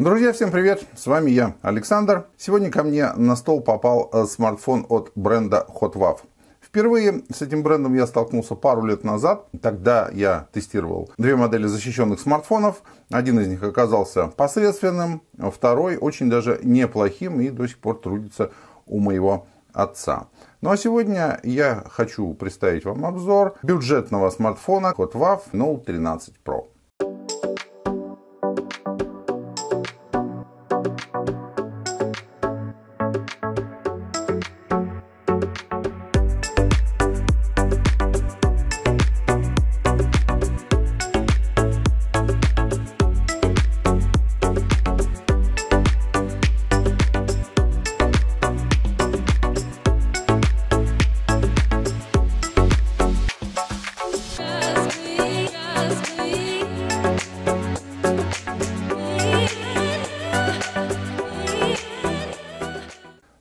Друзья, всем привет! С вами я, Александр. Сегодня ко мне на стол попал э, смартфон от бренда HotWav. Впервые с этим брендом я столкнулся пару лет назад. Тогда я тестировал две модели защищенных смартфонов. Один из них оказался посредственным, второй очень даже неплохим и до сих пор трудится у моего отца. Ну а сегодня я хочу представить вам обзор бюджетного смартфона HotWav Note 13 Pro.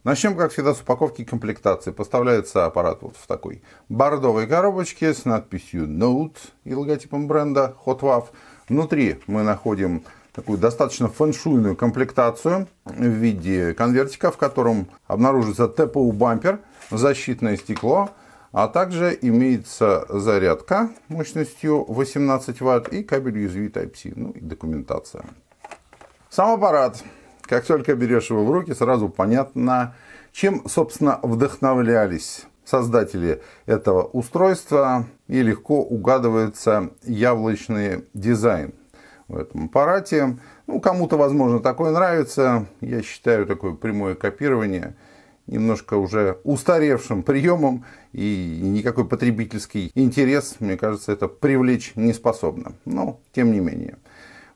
Начнем, как всегда, с упаковки и комплектации. Поставляется аппарат вот в такой бордовой коробочке с надписью Note и логотипом бренда HotWav. Внутри мы находим такую достаточно фэншуйную комплектацию в виде конвертика, в котором обнаружится ТПУ-бампер, защитное стекло, а также имеется зарядка мощностью 18 Вт и кабель USB Type-C, ну и документация. Сам аппарат как только берешь его в руки, сразу понятно, чем, собственно, вдохновлялись создатели этого устройства, и легко угадывается яблочный дизайн в этом аппарате. Ну, кому-то, возможно, такое нравится. Я считаю такое прямое копирование немножко уже устаревшим приемом, и никакой потребительский интерес, мне кажется, это привлечь не способно. Но, тем не менее.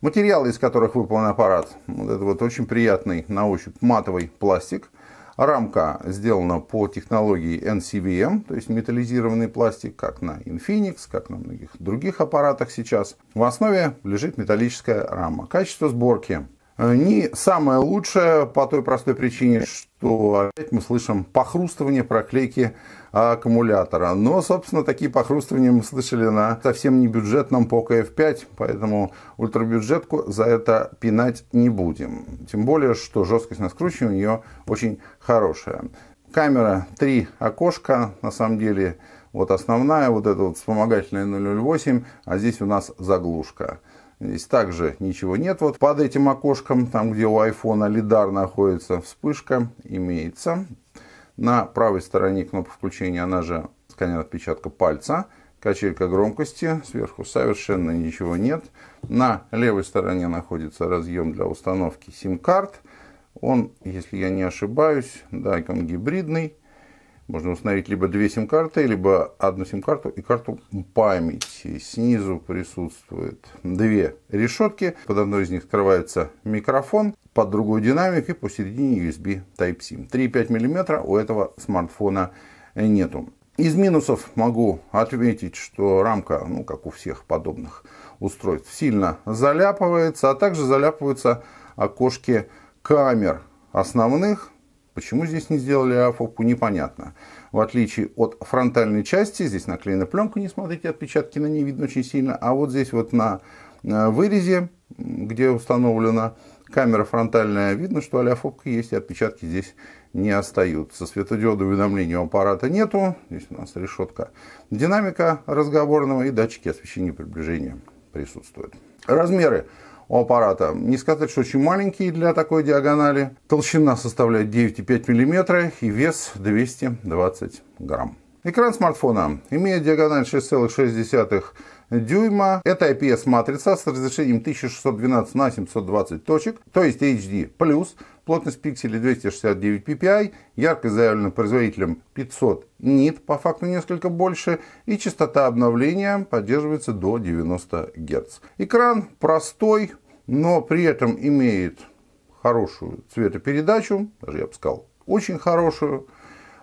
Материалы, из которых выполнен аппарат, вот это вот очень приятный на ощупь матовый пластик. Рамка сделана по технологии NCVM, то есть металлизированный пластик, как на Infinix, как на многих других аппаратах сейчас. В основе лежит металлическая рама. Качество сборки э, не самое лучшее по той простой причине, что опять мы слышим похрустывание проклейки аккумулятора. Но, собственно, такие похрустывания мы слышали на совсем не бюджетном Poco F5, поэтому ультрабюджетку за это пинать не будем. Тем более, что жесткость на скручивании у нее очень хорошая. Камера три окошка, на самом деле вот основная, вот эта вот вспомогательная 008, а здесь у нас заглушка. Здесь также ничего нет. Вот под этим окошком, там где у айфона лидар находится, вспышка имеется. На правой стороне кнопка включения, она же сканер отпечатка пальца. Качелька громкости, сверху совершенно ничего нет. На левой стороне находится разъем для установки sim карт Он, если я не ошибаюсь, да, он гибридный. Можно установить либо две сим-карты, либо одну сим-карту и карту памяти. Снизу присутствуют две решетки. Под одной из них скрывается микрофон, под другой динамик и посередине USB Type-C. 3,5 мм у этого смартфона нету. Из минусов могу отметить, что рамка, ну, как у всех подобных устройств, сильно заляпывается, а также заляпываются окошки камер основных, Почему здесь не сделали афопу, непонятно. В отличие от фронтальной части, здесь наклеена пленка, не смотрите, отпечатки на ней видно очень сильно. А вот здесь вот на э, вырезе, где установлена камера фронтальная, видно, что аляфобка есть, и отпечатки здесь не остаются. Светодиода уведомления у аппарата нету. Здесь у нас решетка динамика разговорного и датчики освещения приближения присутствуют. Размеры у аппарата. Не сказать, что очень маленький для такой диагонали. Толщина составляет 9,5 мм и вес 220 грамм. Экран смартфона имеет диагональ 6,6 дюйма. Это IPS-матрица с разрешением 1612 на 720 точек, то есть HD+. Плотность пикселей 269 ppi, яркость заявлена производителем 500 нит, по факту несколько больше, и частота обновления поддерживается до 90 Гц. Экран простой, но при этом имеет хорошую цветопередачу, даже я бы сказал, очень хорошую,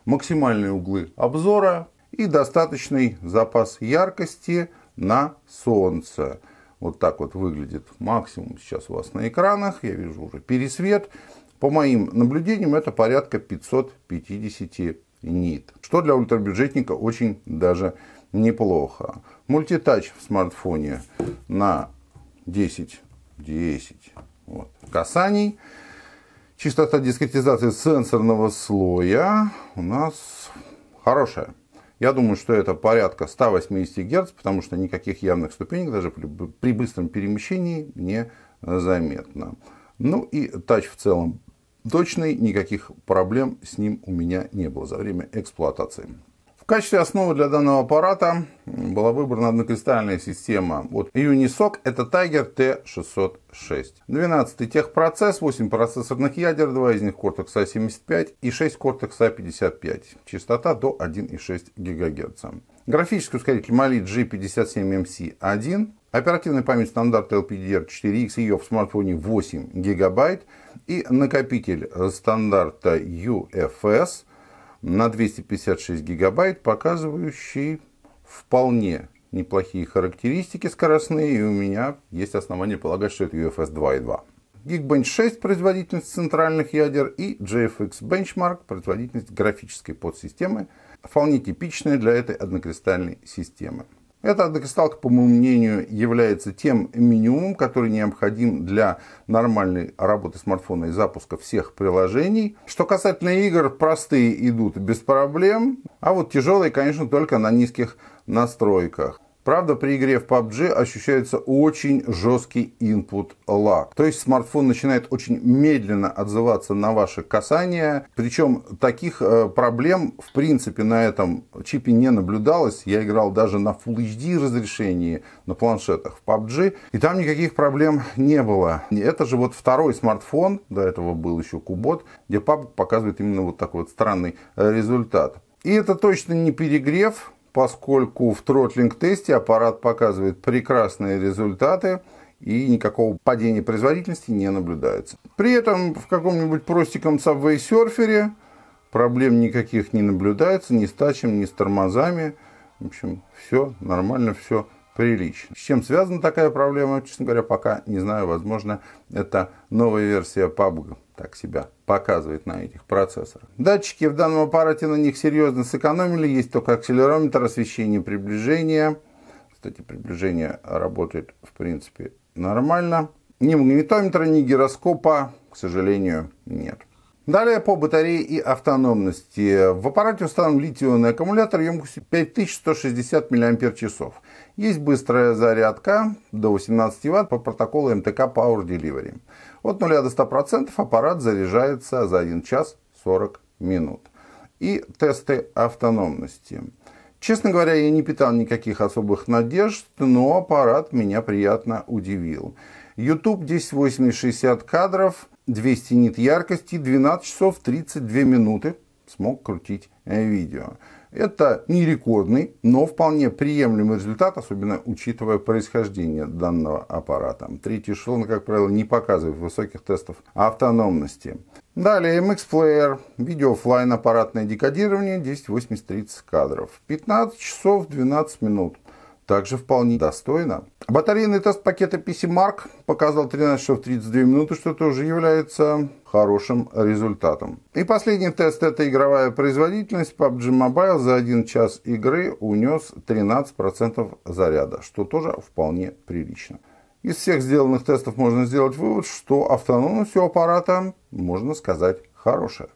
максимальные углы обзора и достаточный запас яркости на солнце. Вот так вот выглядит максимум сейчас у вас на экранах. Я вижу уже пересвет. По моим наблюдениям это порядка 550 нит. Что для ультрабюджетника очень даже неплохо. Мультитач в смартфоне на 10 10 вот, касаний. Частота дискретизации сенсорного слоя у нас хорошая. Я думаю, что это порядка 180 Гц, потому что никаких явных ступенек даже при, при быстром перемещении не заметно. Ну и тач в целом точный, никаких проблем с ним у меня не было за время эксплуатации. В качестве основы для данного аппарата была выбрана однокристальная система от Unisoc, это Tiger T606. 12 техпроцесс, 8 процессорных ядер, 2 из них Cortex-A75 и 6 Cortex-A55. Частота до 1,6 ГГц. Графический ускоритель Mali G57MC1. Оперативная память стандарта LPDDR4X, ее в смартфоне 8 ГБ. И накопитель стандарта UFS – на 256 гигабайт, показывающий вполне неплохие характеристики скоростные, и у меня есть основания полагать, что это UFS 2.2. Geekbench 6 – производительность центральных ядер и GFX Benchmark – производительность графической подсистемы, вполне типичная для этой однокристальной системы. Эта однокристалка, по моему мнению, является тем минимумом, который необходим для нормальной работы смартфона и запуска всех приложений. Что касательно игр, простые идут без проблем, а вот тяжелые, конечно, только на низких настройках. Правда, при игре в PUBG ощущается очень жесткий input lag. То есть смартфон начинает очень медленно отзываться на ваши касания. Причем таких э, проблем, в принципе, на этом чипе не наблюдалось. Я играл даже на Full HD разрешении на планшетах в PUBG. И там никаких проблем не было. Это же вот второй смартфон, до этого был еще Кубот, где PUBG показывает именно вот такой вот странный э, результат. И это точно не перегрев, поскольку в тротлинг-тесте аппарат показывает прекрасные результаты и никакого падения производительности не наблюдается. При этом в каком-нибудь простиком Subway серфере проблем никаких не наблюдается, ни с тачем, ни с тормозами. В общем, все нормально, все прилично. С чем связана такая проблема, честно говоря, пока не знаю. Возможно, это новая версия PUBG так себя показывает на этих процессорах. Датчики в данном аппарате на них серьезно сэкономили. Есть только акселерометр освещения приближения. Кстати, приближение работает в принципе нормально. Ни магнитометра, ни гироскопа, к сожалению, нет. Далее по батарее и автономности. В аппарате установлен литионный аккумулятор емкостью 5160 мАч. Есть быстрая зарядка до 18 Вт по протоколу МТК Power Delivery. От 0 до 100% аппарат заряжается за 1 час 40 минут. И тесты автономности. Честно говоря, я не питал никаких особых надежд, но аппарат меня приятно удивил. YouTube 1080 кадров, 200 нит яркости, 12 часов 32 минуты смог крутить э, видео. Это не рекордный, но вполне приемлемый результат, особенно учитывая происхождение данного аппарата. Третий эшелон, как правило, не показывает высоких тестов автономности. Далее MX Player, видео аппаратное декодирование 1080-30 кадров. 15 часов 12 минут также вполне достойно. Батарейный тест пакета PC Mark показал 13 часов 32 минуты, что тоже является хорошим результатом. И последний тест это игровая производительность. PUBG Mobile за 1 час игры унес 13% заряда, что тоже вполне прилично. Из всех сделанных тестов можно сделать вывод, что автономность у аппарата, можно сказать, хорошая.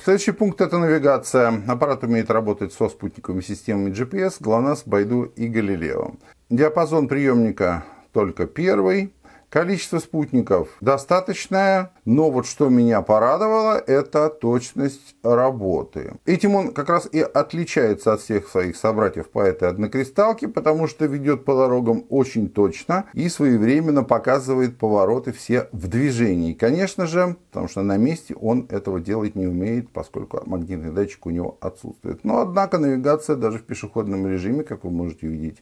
Следующий пункт – это навигация. Аппарат умеет работать со спутниковыми системами GPS, GLONASS, Байду и Галилео. Диапазон приемника только первый – Количество спутников достаточное, но вот что меня порадовало, это точность работы. Этим он как раз и отличается от всех своих собратьев по этой однокристалке, потому что ведет по дорогам очень точно и своевременно показывает повороты все в движении. Конечно же, потому что на месте он этого делать не умеет, поскольку магнитный датчик у него отсутствует. Но однако навигация даже в пешеходном режиме, как вы можете видеть,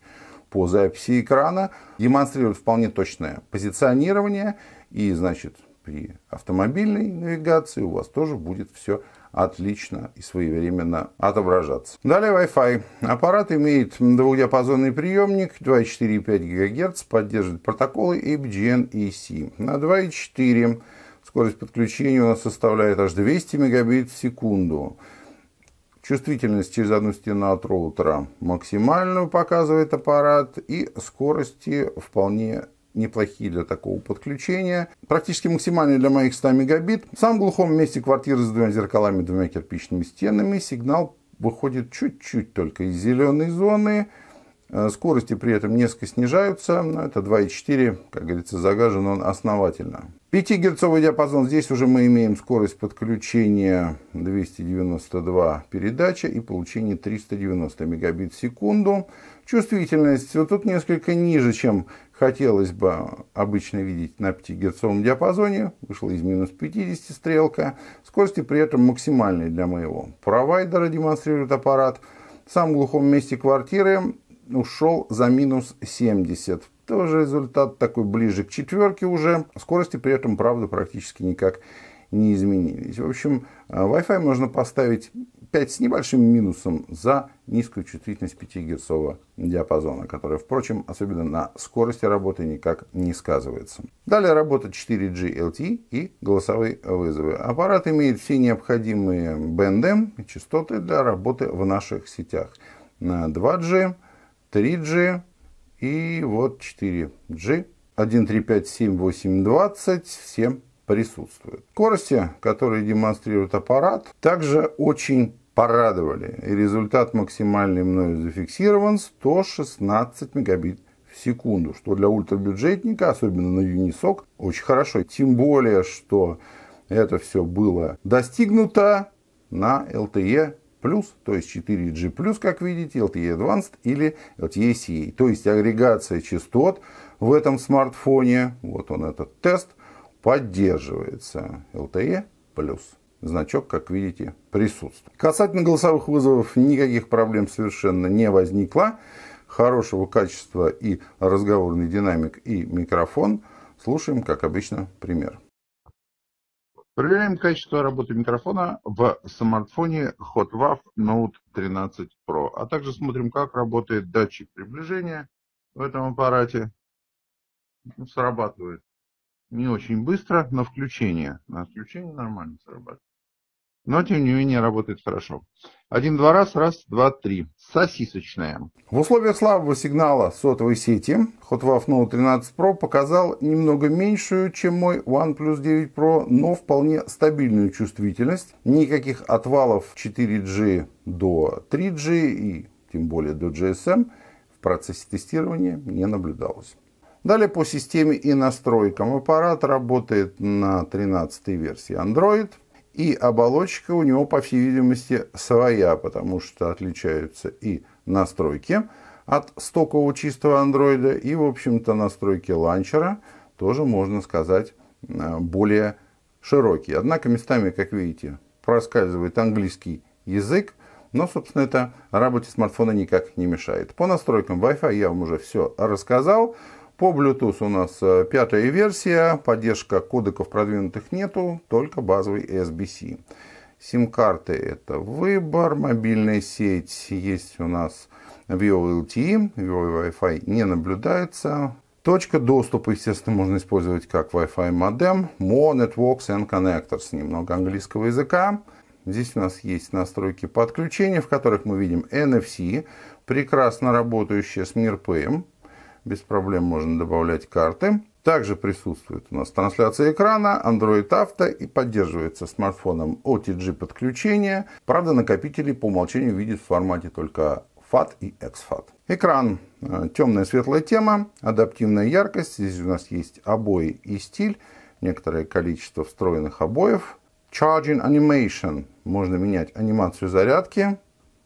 по записи экрана демонстрирует вполне точное позиционирование. И, значит, при автомобильной навигации у вас тоже будет все отлично и своевременно отображаться. Далее Wi-Fi. Аппарат имеет двухдиапазонный приемник 2,4 и 5 ГГц, поддерживает протоколы APGN и e C. На 2,4 скорость подключения у нас составляет аж 200 мегабит в секунду. Чувствительность через одну стену от роутера максимальную показывает аппарат и скорости вполне неплохие для такого подключения. Практически максимальные для моих 100 мегабит. В самом глухом месте квартиры с двумя зеркалами, двумя кирпичными стенами сигнал выходит чуть-чуть только из зеленой зоны. Э, скорости при этом несколько снижаются, но это 2,4, как говорится, загажен он основательно. 5-герцовый диапазон. Здесь уже мы имеем скорость подключения 292 передача и получение 390 мегабит в секунду. Чувствительность вот тут несколько ниже, чем хотелось бы обычно видеть на 5-герцовом диапазоне. Вышла из минус 50 стрелка. Скорости при этом максимальные для моего провайдера, демонстрирует аппарат. В самом глухом месте квартиры ушел за минус 70. Тоже результат такой ближе к четверке уже. Скорости при этом, правда, практически никак не изменились. В общем, э, Wi-Fi можно поставить 5 с небольшим минусом за низкую чувствительность 5-герцового диапазона, которая, впрочем, особенно на скорости работы никак не сказывается. Далее работа 4G LTE и голосовые вызовы. Аппарат имеет все необходимые бенды, частоты для работы в наших сетях на 2G, 3G, и вот 4G 1357820 все присутствуют. Скорости, которые демонстрирует аппарат, также очень порадовали. И результат максимальный мною зафиксирован 116 мегабит в секунду, что для ультрабюджетника, особенно на Unisoc, очень хорошо. Тем более, что это все было достигнуто на LTE плюс, то есть 4G как видите, LTE Advanced или LTE CA. То есть агрегация частот в этом смартфоне, вот он этот тест, поддерживается LTE Значок, как видите, присутствует. Касательно голосовых вызовов никаких проблем совершенно не возникло. Хорошего качества и разговорный динамик, и микрофон. Слушаем, как обычно, пример. Проверяем качество работы микрофона в смартфоне HotWav Note 13 Pro, а также смотрим, как работает датчик приближения в этом аппарате. Ну, срабатывает не очень быстро, но включение. На включение нормально срабатывает но тем не менее работает хорошо. Один-два раз, раз, два, три. Сосисочная. В условиях слабого сигнала сотовой сети HotWav Note 13 Pro показал немного меньшую, чем мой OnePlus 9 Pro, но вполне стабильную чувствительность. Никаких отвалов 4G до 3G и тем более до GSM в процессе тестирования не наблюдалось. Далее по системе и настройкам аппарат работает на 13 версии Android – и оболочка у него, по всей видимости, своя, потому что отличаются и настройки от стокового чистого андроида, и, в общем-то, настройки ланчера тоже, можно сказать, э, более широкие. Однако местами, как видите, проскальзывает английский язык, но, собственно, это работе смартфона никак не мешает. По настройкам Wi-Fi я вам уже все рассказал. По Bluetooth у нас э, пятая версия, поддержка кодеков продвинутых нету, только базовый SBC. Сим-карты это выбор, мобильная сеть есть у нас Vio LTE, Vio Wi-Fi не наблюдается. Точка доступа, естественно, можно использовать как Wi-Fi модем, Mo, Networks and Connectors, немного английского языка. Здесь у нас есть настройки подключения, в которых мы видим NFC, прекрасно работающая с MirPM, без проблем можно добавлять карты. Также присутствует у нас трансляция экрана, Android Auto и поддерживается смартфоном OTG подключение. Правда, накопители по умолчанию видят в формате только FAT и XFAT. Экран э, темная светлая тема, адаптивная яркость. Здесь у нас есть обои и стиль, некоторое количество встроенных обоев. Charging Animation. Можно менять анимацию зарядки.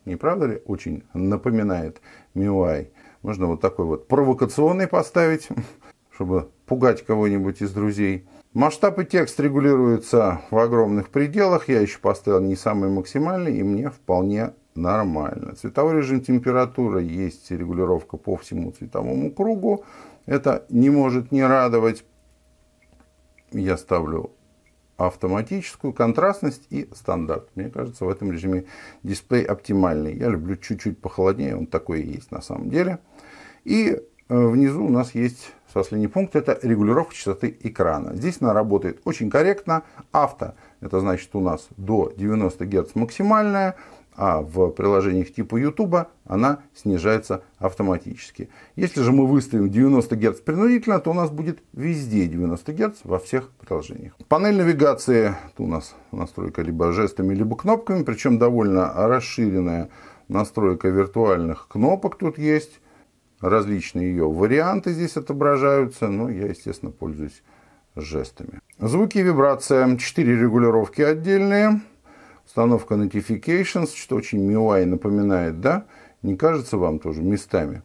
Не правда ли? Очень напоминает MIUI. Можно вот такой вот провокационный поставить, чтобы пугать кого-нибудь из друзей. Масштаб и текст регулируются в огромных пределах. Я еще поставил не самый максимальный, и мне вполне нормально. Цветовой режим температура есть регулировка по всему цветовому кругу. Это не может не радовать. Я ставлю автоматическую контрастность и стандарт. Мне кажется, в этом режиме дисплей оптимальный. Я люблю чуть-чуть похолоднее, он такой и есть на самом деле. И э, внизу у нас есть последний пункт, это регулировка частоты экрана. Здесь она работает очень корректно. Авто, это значит у нас до 90 Гц максимальная, а в приложениях типа YouTube она снижается автоматически. Если же мы выставим 90 Гц принудительно, то у нас будет везде 90 Гц во всех приложениях. Панель навигации у нас настройка либо жестами, либо кнопками, причем довольно расширенная настройка виртуальных кнопок тут есть. Различные ее варианты здесь отображаются, но я, естественно, пользуюсь жестами. Звуки и вибрация. Четыре регулировки отдельные. Установка notifications, что очень милая напоминает, да? Не кажется вам тоже местами?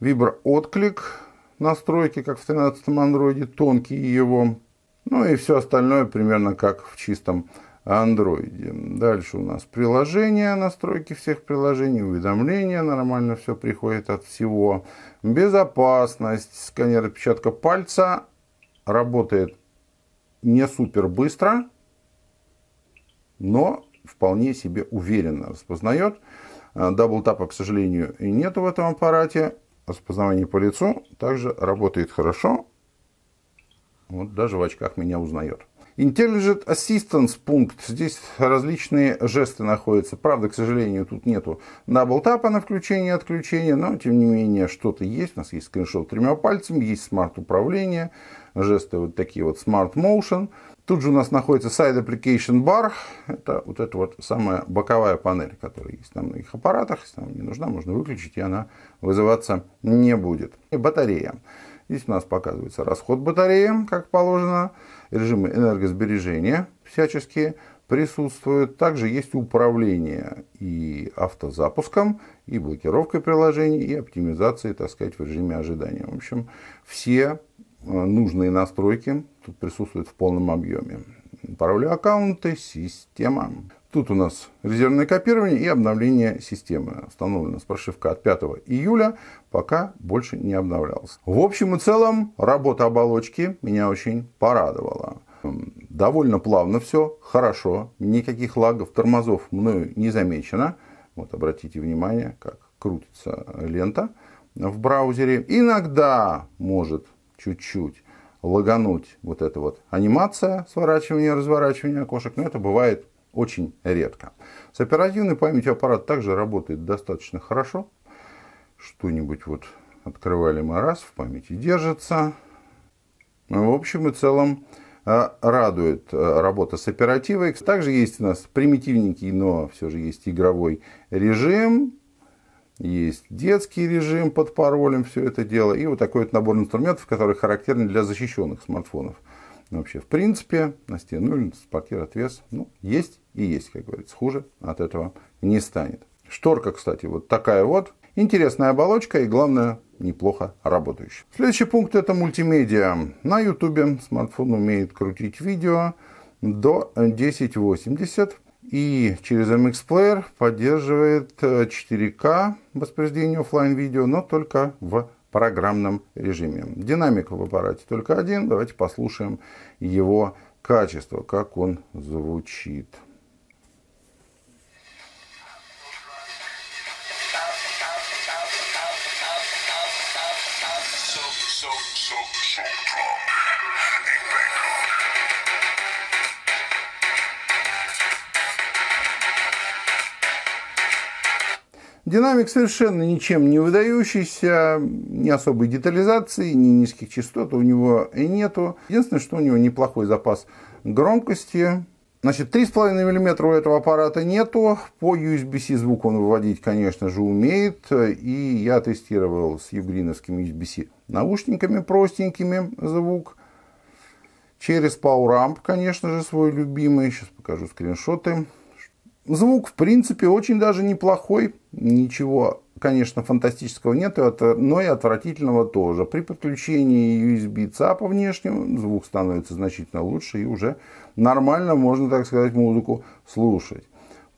Виброотклик настройки, как в 13 м андроиде, тонкие его. Ну и все остальное примерно как в чистом андроиде. Дальше у нас приложения, настройки всех приложений, уведомления, нормально все приходит от всего. Безопасность, сканер отпечатка пальца работает не супер быстро, но вполне себе уверенно распознает. Даблтапа, к сожалению, и нет в этом аппарате. Распознавание по лицу также работает хорошо. Вот даже в очках меня узнает. Intelligent Assistance пункт. Здесь различные жесты находятся. Правда, к сожалению, тут нету даблтапа на включение и отключение, но тем не менее что-то есть. У нас есть скриншот тремя пальцами, есть смарт-управление, жесты вот такие вот Smart Motion. Тут же у нас находится Side Application Bar. Это вот эта вот самая боковая панель, которая есть на многих аппаратах. Если она не нужна, можно выключить, и она вызываться не будет. И батарея. Здесь у нас показывается расход батареи, как положено, режимы энергосбережения всячески присутствуют. Также есть управление и автозапуском, и блокировкой приложений, и оптимизацией, так сказать, в режиме ожидания. В общем, все э, нужные настройки тут присутствуют в полном объеме. Пароли аккаунты, система. Тут у нас резервное копирование и обновление системы. Установлена с прошивка от 5 июля, пока больше не обновлялась. В общем и целом, работа оболочки меня очень порадовала. Довольно плавно все, хорошо, никаких лагов, тормозов мною не замечено. Вот обратите внимание, как крутится лента в браузере. Иногда может чуть-чуть лагануть вот эта вот анимация сворачивания, разворачивания окошек, но это бывает очень редко. С оперативной памятью аппарат также работает достаточно хорошо. Что-нибудь вот открывали мы раз, в памяти держится. Ну, в общем и целом э, радует э, работа с оперативой. Также есть у нас примитивненький, но все же есть игровой режим. Есть детский режим под паролем, все это дело. И вот такой вот набор инструментов, который характерен для защищенных смартфонов. Ну, вообще в принципе на стену или портьер отвес ну, есть и есть, как говорится. Хуже от этого не станет. Шторка, кстати, вот такая вот. Интересная оболочка и, главное, неплохо работающая. Следующий пункт это мультимедиа. На YouTube смартфон умеет крутить видео до 1080 и через MX Player поддерживает 4К э, воспроизведение офлайн видео, но только в программном режиме. Динамик в аппарате только один. Давайте послушаем его качество, как он звучит. Динамик совершенно ничем не выдающийся, ни особой детализации, ни низких частот у него и нету. Единственное, что у него неплохой запас громкости. Значит, 3,5 мм у этого аппарата нету. По USB-C звук он выводить, конечно же, умеет. И я тестировал с югриновскими USB-C наушниками простенькими звук. Через PowerAmp, конечно же, свой любимый. Сейчас покажу скриншоты. Звук, в принципе, очень даже неплохой. Ничего, конечно, фантастического нет, но и отвратительного тоже. При подключении USB ца по внешнему звук становится значительно лучше и уже нормально можно, так сказать, музыку слушать.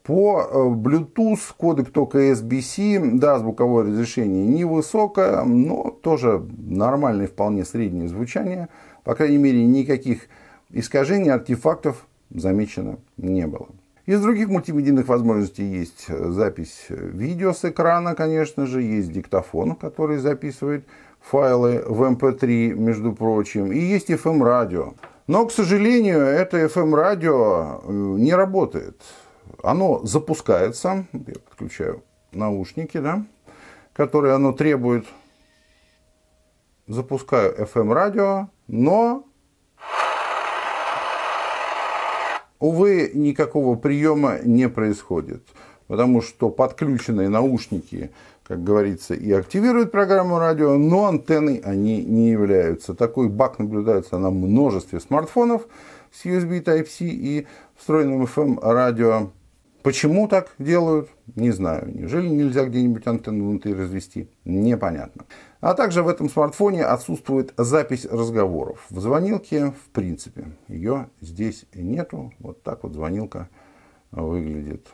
По э, Bluetooth кодек только SBC, да, звуковое разрешение невысокое, но тоже нормальное, вполне среднее звучание. По крайней мере, никаких искажений, артефактов замечено не было. Из других мультимедийных возможностей есть э, запись э, видео с экрана, конечно же, есть диктофон, который записывает файлы в MP3, эм между прочим, и есть FM-радио. Эм но, к сожалению, это FM-радио эм э, не работает. Оно запускается, я подключаю наушники, да, которые оно требует. Запускаю FM-радио, но Увы, никакого приема не происходит, потому что подключенные наушники, как говорится, и активируют программу радио, но антенны они не являются. Такой баг наблюдается на множестве смартфонов с USB Type-C и встроенным FM-радио. Почему так делают, не знаю. Неужели нельзя где-нибудь антенну внутри развести? Непонятно. А также в этом смартфоне отсутствует запись разговоров. В звонилке, в принципе, ее здесь нету. Вот так вот звонилка выглядит.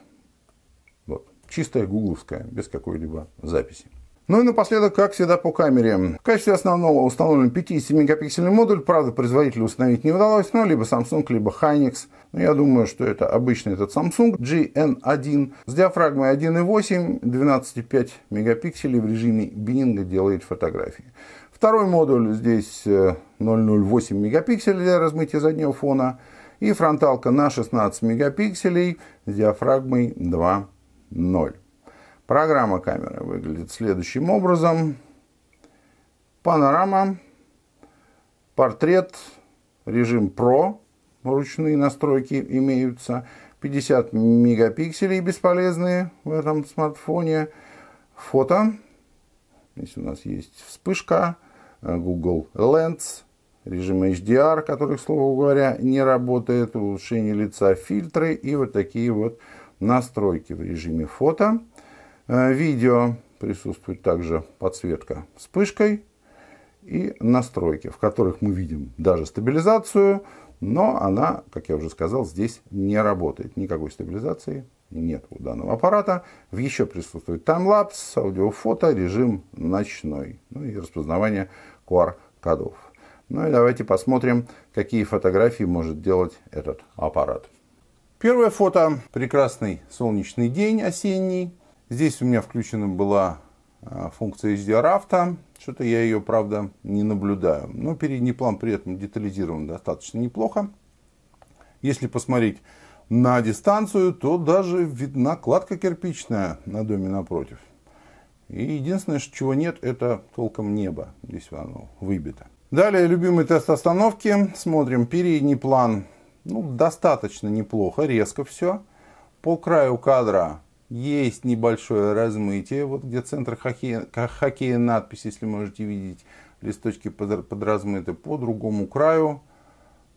Вот. Чистая гугловская, без какой-либо записи. Ну и напоследок, как всегда, по камере. В качестве основного установлен 57-мегапиксельный модуль. Правда, производителю установить не удалось, но либо Samsung, либо Hynix. Но ну, я думаю, что это обычный этот Samsung GN1 с диафрагмой 1.8, 12,5 мегапикселей в режиме бининга делает фотографии. Второй модуль здесь 0,08 э, мегапикселей для размытия заднего фона. И фронталка на 16 мегапикселей с диафрагмой 2.0. Программа камеры выглядит следующим образом. Панорама, портрет, режим Pro, ручные настройки имеются, 50 мегапикселей бесполезные в этом смартфоне, фото, здесь у нас есть вспышка, э, Google Lens, режим HDR, который, к слову говоря, не работает, улучшение лица, фильтры и вот такие вот настройки в режиме фото. Э, видео. Присутствует также подсветка вспышкой и настройки, в которых мы видим даже стабилизацию, но она, как я уже сказал, здесь не работает. Никакой стабилизации нет у данного аппарата. В еще присутствует таймлапс, аудиофото, режим ночной, ну и распознавание QR-кодов. Ну и давайте посмотрим, какие фотографии может делать этот аппарат. Первое фото. Прекрасный солнечный день осенний. Здесь у меня включена была а, функция HDR Auto. Что-то я ее, правда, не наблюдаю. Но передний план при этом детализирован достаточно неплохо. Если посмотреть на дистанцию, то даже видна кладка кирпичная на доме напротив. И единственное, чего нет, это толком небо. Здесь оно выбито. Далее, любимый тест остановки. Смотрим передний план. Ну, достаточно неплохо, резко все. По краю кадра есть небольшое размытие, вот где центр хоккея, хоккея надпись, если можете видеть, листочки под, подразмыты по другому краю,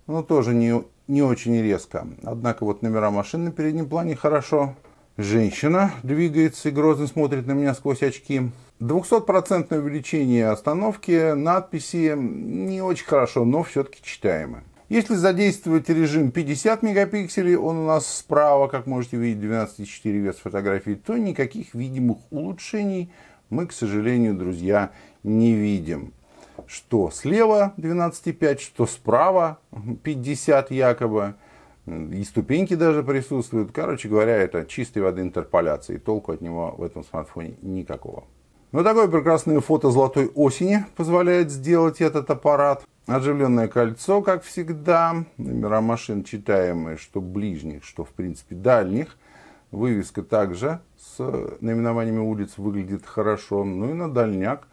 но ну, тоже не, не очень резко. Однако вот номера машин на переднем плане хорошо. Женщина двигается и грозно смотрит на меня сквозь очки. 200% увеличение остановки, надписи не очень хорошо, но все-таки читаемы. Если задействовать режим 50 мегапикселей, он у нас справа, как можете видеть, 12,4 вес фотографии, то никаких видимых улучшений мы, к сожалению, друзья, не видим. Что слева 12,5, что справа 50 якобы. И ступеньки даже присутствуют. Короче говоря, это чистой воды интерполяции. Толку от него в этом смартфоне никакого. Но ну, такое прекрасное фото золотой осени позволяет сделать этот аппарат. Оживленное кольцо, как всегда. Номера машин читаемые, что ближних, что в принципе дальних. Вывеска также с наименованиями улиц выглядит хорошо. Ну и на дальняк.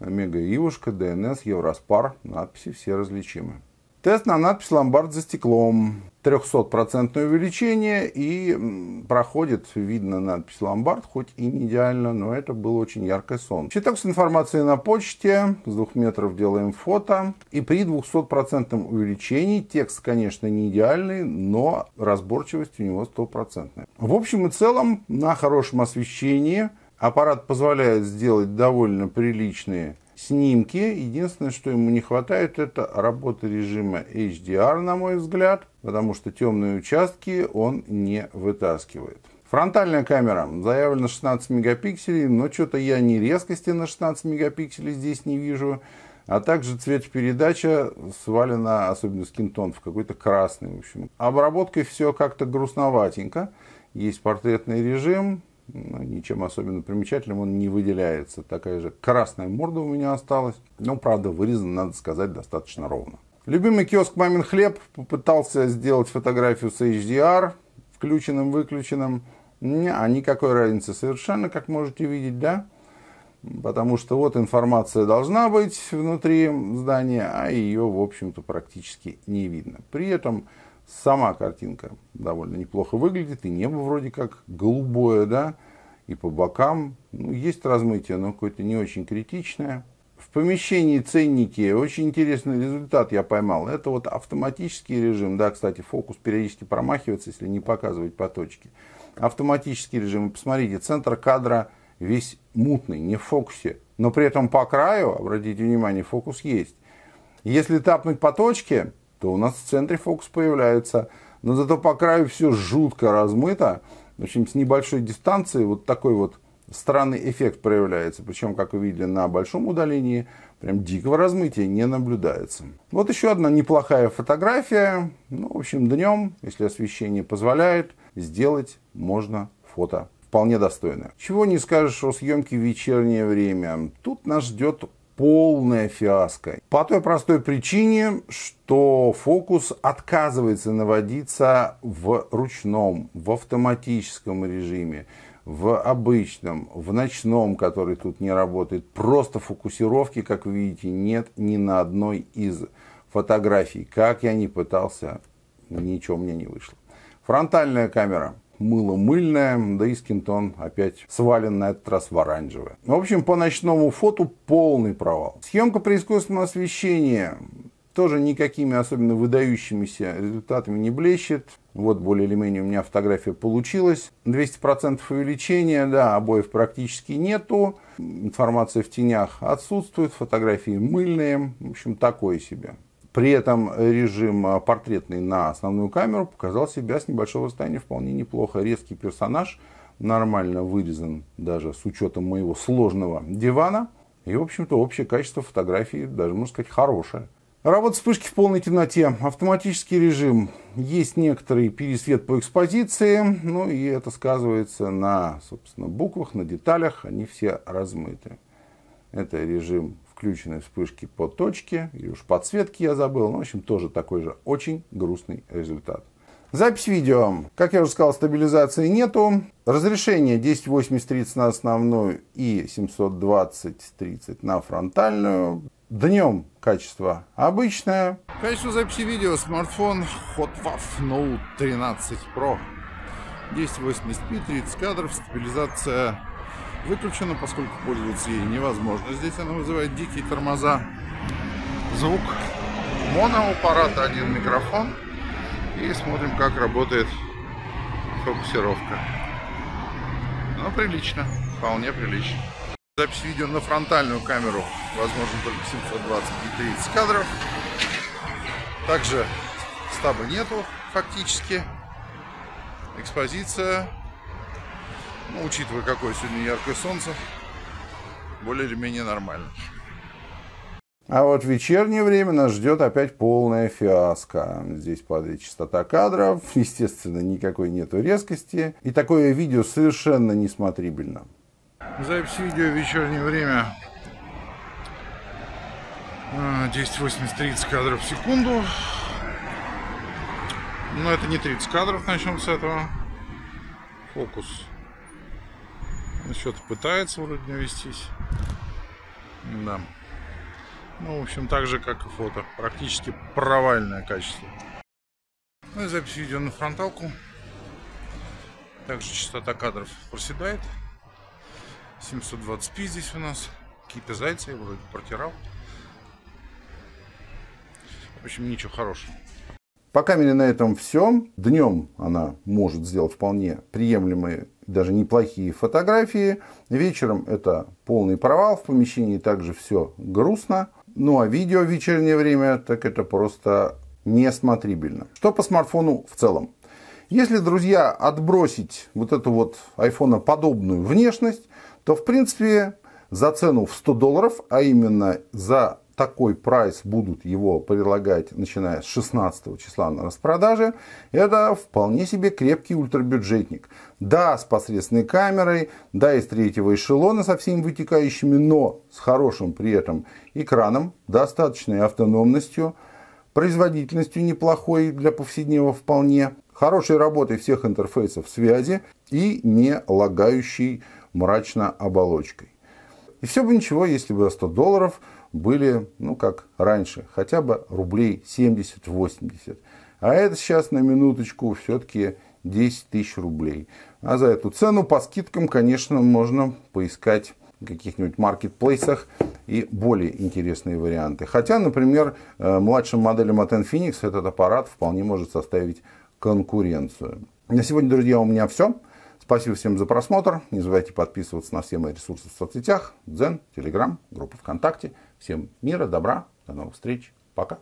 Мега Ивушка, ДНС, Евроспар. Надписи все различимы. Тест на надпись «Ломбард за стеклом». 300% увеличение и проходит, видно надпись «Ломбард», хоть и не идеально, но это был очень яркое солнце. Читок с информацией на почте, с двух метров делаем фото. И при 200% увеличении текст, конечно, не идеальный, но разборчивость у него стопроцентная. В общем и целом, на хорошем освещении аппарат позволяет сделать довольно приличные снимки. Единственное, что ему не хватает, это работы режима HDR, на мой взгляд, потому что темные участки он не вытаскивает. Фронтальная камера заявлена 16 мегапикселей, но что-то я ни резкости на 16 мегапикселей здесь не вижу, а также цвет передача свалена, особенно скинтон, в какой-то красный, в общем. Обработкой все как-то грустноватенько. Есть портретный режим, ничем особенно примечательным он не выделяется. Такая же красная морда у меня осталась, но, правда, вырезана, надо сказать, достаточно ровно. Любимый киоск «Мамин хлеб» попытался сделать фотографию с HDR, включенным-выключенным. А никакой разницы совершенно, как можете видеть, да? Потому что вот информация должна быть внутри здания, а ее, в общем-то, практически не видно. При этом Сама картинка довольно неплохо выглядит, и небо вроде как голубое, да, и по бокам. Ну, есть размытие, но какое-то не очень критичное. В помещении ценники очень интересный результат я поймал. Это вот автоматический режим. Да, кстати, фокус периодически промахивается, если не показывать по точке. Автоматический режим. Посмотрите, центр кадра весь мутный, не в фокусе. Но при этом по краю, обратите внимание, фокус есть. Если тапнуть по точке, то у нас в центре фокус появляется. Но зато по краю все жутко размыто. В общем, с небольшой дистанции вот такой вот странный эффект проявляется. Причем, как вы видели, на большом удалении прям дикого размытия не наблюдается. Вот еще одна неплохая фотография. Ну, в общем, днем, если освещение позволяет, сделать можно фото вполне достойное. Чего не скажешь о съемке в вечернее время. Тут нас ждет полная фиаско. По той простой причине, что фокус отказывается наводиться в ручном, в автоматическом режиме, в обычном, в ночном, который тут не работает. Просто фокусировки, как вы видите, нет ни на одной из фотографий. Как я ни пытался, ничего мне не вышло. Фронтальная камера – мыло мыльное, да и скинтон опять свален на этот раз в оранжевое. В общем, по ночному фото полный провал. Съемка при искусственном освещении тоже никакими особенно выдающимися результатами не блещет. Вот более или менее у меня фотография получилась. 200% увеличения, да, обоев практически нету. Информация в тенях отсутствует, фотографии мыльные. В общем, такое себе. При этом режим а, портретный на основную камеру показал себя с небольшого расстояния вполне неплохо. Резкий персонаж, нормально вырезан даже с учетом моего сложного дивана. И, в общем-то, общее качество фотографии, даже, можно сказать, хорошее. Работа вспышки в полной темноте, автоматический режим. Есть некоторый пересвет по экспозиции, ну и это сказывается на, собственно, буквах, на деталях. Они все размыты. Это режим включены вспышки по точке, и уж подсветки я забыл. но ну, в общем, тоже такой же очень грустный результат. Запись видео. Как я уже сказал, стабилизации нету. Разрешение 1080-30 на основную и 720-30 на фронтальную. Днем качество обычное. Качество записи видео. Смартфон HotWav Note 13 Pro. 1080p, 30 кадров, стабилизация выключена, поскольку пользоваться ей невозможно. Здесь она вызывает дикие тормоза. Звук моноаппарата, один микрофон. И смотрим, как работает фокусировка. Ну, прилично, вполне прилично. Запись видео на фронтальную камеру возможно только 720 и 30 кадров. Также стаба нету фактически. Экспозиция ну, учитывая, какое сегодня яркое солнце, более или менее нормально. А вот в вечернее время нас ждет опять полная фиаско. Здесь падает частота кадров, естественно, никакой нету резкости. И такое видео совершенно несмотрибельно. Запись видео в вечернее время 1080-30 а, кадров в секунду. Но ну, это не 30 кадров, начнем с этого. Фокус на ну, что-то пытается вроде навестись. Да. Ну, в общем, так же, как и фото. Практически провальное качество. Ну и запись видео на фронталку. Также частота кадров проседает. 720p здесь у нас. Какие-то зайцы я вроде протирал. В общем, ничего хорошего. Пока меня на этом все. Днем она может сделать вполне приемлемые, даже неплохие фотографии. Вечером это полный провал. В помещении также все грустно. Ну а видео в вечернее время, так это просто несмотрибельно. Что по смартфону в целом? Если, друзья, отбросить вот эту вот айфоноподобную внешность, то, в принципе, за цену в 100 долларов, а именно за такой прайс будут его предлагать, начиная с 16 числа на распродаже, это вполне себе крепкий ультрабюджетник. Да, с посредственной камерой, да, из третьего эшелона со всеми вытекающими, но с хорошим при этом экраном, достаточной автономностью, производительностью неплохой для повседнева вполне, хорошей работой всех интерфейсов связи и не лагающей мрачно оболочкой. И все бы ничего, если бы за 100 долларов – были, ну как раньше, хотя бы рублей 70-80. А это сейчас на минуточку все-таки 10 тысяч рублей. А за эту цену по скидкам, конечно, можно поискать в каких-нибудь маркетплейсах и более интересные варианты. Хотя, например, э, младшим моделям от Infinix этот аппарат вполне может составить конкуренцию. На сегодня, друзья, у меня все. Спасибо всем за просмотр. Не забывайте подписываться на все мои ресурсы в соцсетях. Дзен, Телеграм, группа ВКонтакте – Всем мира, добра, до новых встреч, пока.